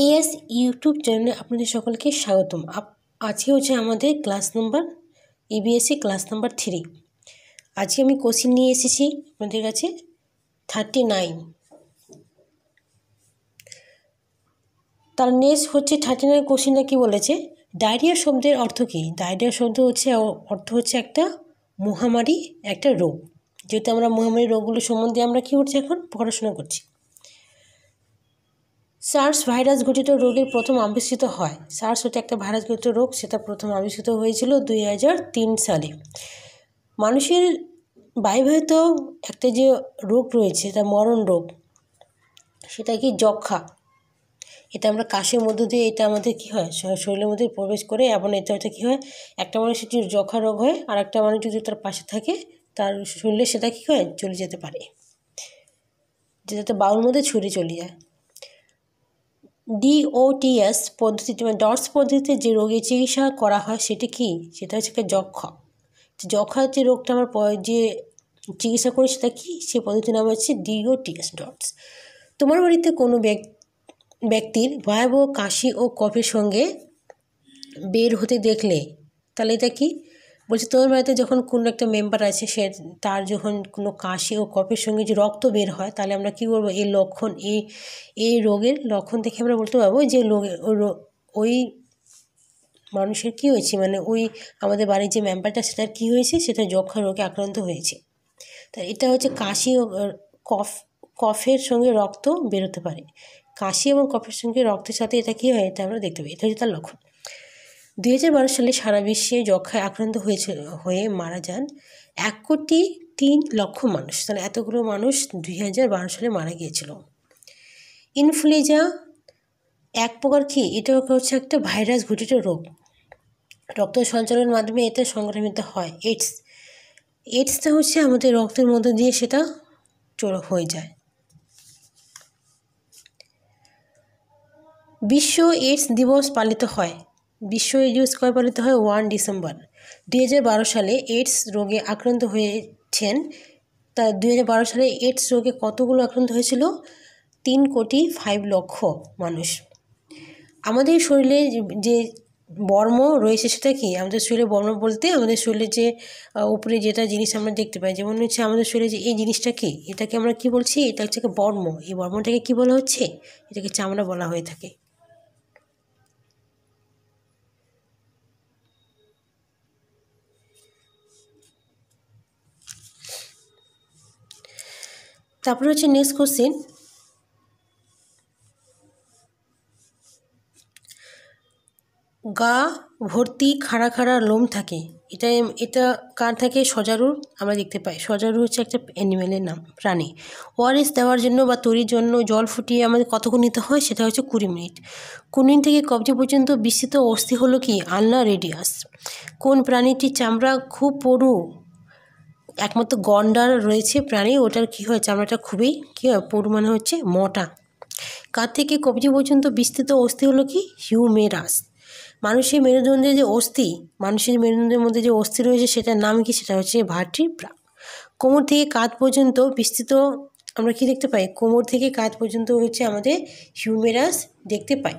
as YouTube চ্যানেলে আপনাদের সকলকে স্বাগতম আজকে হচ্ছে আমাদের ক্লাস নাম্বার ইবিএসসি ক্লাস নাম্বার থ্রি আজকে আমি কোশ্চিন নিয়ে এসেছি আপনাদের কাছে থার্টি নাইন তার নেক্সট হচ্ছে থার্টি নাইন কোশ্চিনটা কী বলেছে ডায়রিয়া শব্দের অর্থ কী ডায়রিয়া শব্দ হচ্ছে অর্থ হচ্ছে একটা মহামারী একটা রোগ যেহেতু আমরা মহামারী রোগগুলো সম্বন্ধে আমরা কী করছি এখন পড়াশোনা করছি সার্স ভাইরাস ঘটিত রোগের প্রথম আবিষ্কৃত হয় সার্স হচ্ছে একটা ভাইরাস ঘটিত রোগ সেটা প্রথম আবিষ্কৃত হয়েছিল দুই সালে মানুষের বায়ুবাহিত একটা যে রোগ রয়েছে সেটা মরণ রোগ সেটা কি যক্ষা এটা আমরা কাশের মধ্য দিয়ে এটা আমাদের কী হয় শরীরের মধ্যে প্রবেশ করে এবং এটা হচ্ছে কী হয় একটা মানুষের যদি যক্ষা রোগ হয় আর একটা মানুষ যদি তার পাশে থাকে তার শরীরে সেটা কী হয় চলে যেতে পারে যেটাতে বাউল মধ্যে ছুটে চলে যায় ডিওটিএস পদ্ধতিতে মানে ডটস পদ্ধতিতে যে রোগের চিকিৎসা করা হয় সেটি কি সেটা হচ্ছে যক্ষা যক্ষা যে রোগটা আমার যে চিকিৎসা করে সেটা কি সে পদ্ধতির নাম হচ্ছে ডিওটিএস ডটস তোমার বাড়িতে কোনো ব্যক্তির ভয়াবহ কাশি ও কফের সঙ্গে বের হতে দেখলে তাহলে এটা কি বলছে তোর বাড়িতে যখন কোনো একটা মেম্বার আছে সে তার যখন কোনো কাশি ও কফের সঙ্গে যে রক্ত বের হয় তাহলে আমরা কী করবো এই লক্ষণ এই এই রোগের লক্ষণ দেখে আমরা বলতে পারবো যে ওই মানুষের কি হয়েছে মানে ওই আমাদের বাড়ির যে মেম্বারটা সেটার কী হয়েছে সেটা যক্ষা রোগে আক্রান্ত হয়েছে তা এটা হচ্ছে কাশি ও কফ কফের সঙ্গে রক্ত বেরোতে পারে কাশি এবং কফের সঙ্গে রক্তের সাথে এটা কী হয় এটা আমরা দেখতে পাই এটা হচ্ছে তার লক্ষণ দুই সালে সারা বিশ্বে যক্ষায় আক্রান্ত হয়েছিল হয়ে মারা যান এক কোটি তিন লক্ষ মানুষ তাহলে এতগুলো মানুষ দুই সালে মারা গিয়েছিল ইনফ্লুয়েঞ্জা এক প্রকার কি এটা হচ্ছে একটা ভাইরাস ঘটিত রোগ রক্ত সঞ্চালনের মাধ্যমে এটা সংক্রামিত হয় এইডস এইডসটা হচ্ছে আমাদের রক্তের মধ্যে দিয়ে সেটা চোরা হয়ে যায় বিশ্ব এইডস দিবস পালিত হয় বিশ্ব এইডস কয় পালিত হয় ওয়ান ডিসেম্বর দুই সালে এইডস রোগে আক্রান্ত হয়েছেন তা দুই সালে এইডস রোগে কতগুলো আক্রান্ত হয়েছিল তিন কোটি ফাইভ লক্ষ মানুষ আমাদের শরীরে যে বর্ম রয়েছে সেটা কি আমাদের শরীরে বর্ম বলতে আমাদের শরীরে যে উপরে যেটা জিনিস আমরা দেখতে পাই যেমন হচ্ছে আমাদের শরীরে যে এই জিনিসটা কি এটাকে আমরা কি বলছি এটা হচ্ছে বর্ম এই বর্মটাকে কি বলা হচ্ছে এটাকে চামড়া বলা হয়ে থাকে তারপরে হচ্ছে নেক্সট কোশ্চেন গা ভর্তি খাড়া খাড়া লোম থাকে এটা এটা কার থাকে সজারুর আমরা দেখতে পাই সজারু হচ্ছে একটা অ্যানিম্যালের নাম প্রাণী ওয়ারেস দেওয়ার জন্য বা তৈরির জন্য জল ফুটিয়ে আমাদের কতক্ষণ নিতে হয় সেটা হচ্ছে কুড়ি মিনিট কুনিন থেকে কবজি পর্যন্ত বিস্তৃত অস্থি হলো কি আলনা রেডিয়াস কোন প্রাণীটির চামড়া খুব পড়ু একমাত্র গন্ডার রয়েছে প্রাণী ওটার কী হয় চামড়াটা খুবই কী হয় পরিমাণে হচ্ছে মোটা কার থেকে কবজি পর্যন্ত বিস্তৃত অস্থি হলো কি হিউমেরাস মানুষের মেরুদণ্ডের যে অস্থি মানুষের মেরুদণ্ডের মধ্যে যে অস্থি রয়েছে সেটার নাম কি সেটা হচ্ছে ভার্টিব্রা কোমর থেকে কাঁধ পর্যন্ত বিস্তৃত আমরা কি দেখতে পাই কোমর থেকে কাঁধ পর্যন্ত হচ্ছে আমাদের হিউমেরাস দেখতে পাই